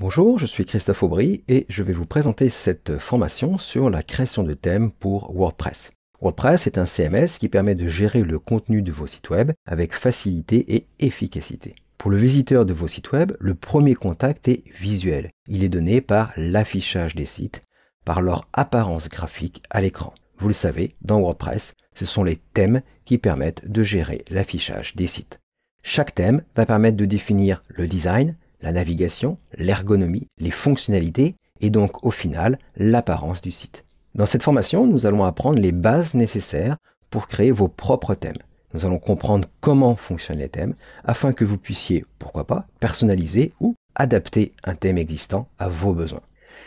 Bonjour, je suis Christophe Aubry et je vais vous présenter cette formation sur la création de thèmes pour WordPress. WordPress est un CMS qui permet de gérer le contenu de vos sites web avec facilité et efficacité. Pour le visiteur de vos sites web, le premier contact est visuel. Il est donné par l'affichage des sites, par leur apparence graphique à l'écran. Vous le savez, dans WordPress, ce sont les thèmes qui permettent de gérer l'affichage des sites. Chaque thème va permettre de définir le design, la navigation, l'ergonomie, les fonctionnalités et donc au final l'apparence du site. Dans cette formation, nous allons apprendre les bases nécessaires pour créer vos propres thèmes. Nous allons comprendre comment fonctionnent les thèmes afin que vous puissiez, pourquoi pas, personnaliser ou adapter un thème existant à vos besoins.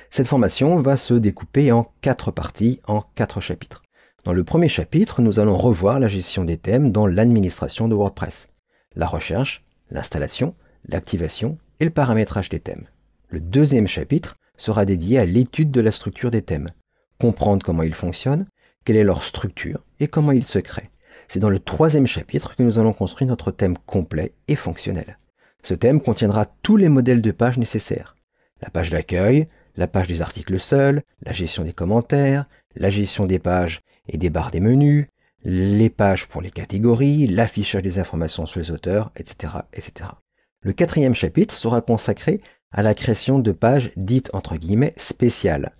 Cette formation va se découper en quatre parties, en quatre chapitres. Dans le premier chapitre, nous allons revoir la gestion des thèmes dans l'administration de WordPress. La recherche, l'installation, l'activation le paramétrage des thèmes. Le deuxième chapitre sera dédié à l'étude de la structure des thèmes, comprendre comment ils fonctionnent, quelle est leur structure et comment ils se créent. C'est dans le troisième chapitre que nous allons construire notre thème complet et fonctionnel. Ce thème contiendra tous les modèles de pages nécessaires. La page d'accueil, la page des articles seuls, la gestion des commentaires, la gestion des pages et des barres des menus, les pages pour les catégories, l'affichage des informations sur les auteurs, etc., etc. Le quatrième chapitre sera consacré à la création de pages dites entre guillemets spéciales.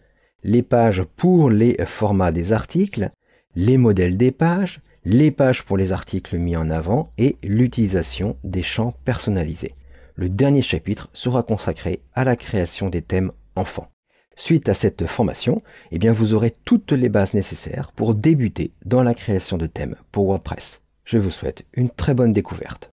Les pages pour les formats des articles, les modèles des pages, les pages pour les articles mis en avant et l'utilisation des champs personnalisés. Le dernier chapitre sera consacré à la création des thèmes enfants. Suite à cette formation, eh bien vous aurez toutes les bases nécessaires pour débuter dans la création de thèmes pour WordPress. Je vous souhaite une très bonne découverte.